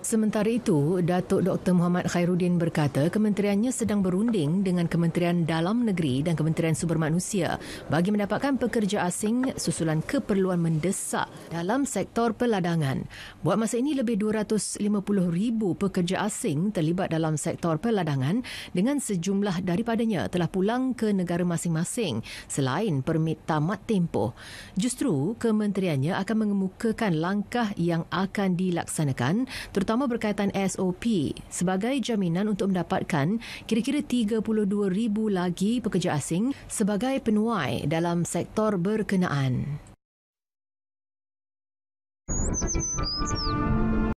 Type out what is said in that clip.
Sementara itu, Datuk Dr. Muhammad Khairuddin berkata kementeriannya sedang berunding dengan Kementerian Dalam Negeri dan Kementerian Sumber Manusia bagi mendapatkan pekerja asing susulan keperluan mendesak dalam sektor peladangan. Buat masa ini, lebih 250,000 pekerja asing terlibat dalam sektor peladangan dengan sejumlah daripadanya telah pulang ke negara masing-masing selain permit tamat tempoh. Justru, kementeriannya akan mengemukakan langkah yang akan dilaksanakan terutama terutama berkaitan SOP sebagai jaminan untuk mendapatkan kira-kira 32,000 lagi pekerja asing sebagai penuai dalam sektor berkenaan. Thank you.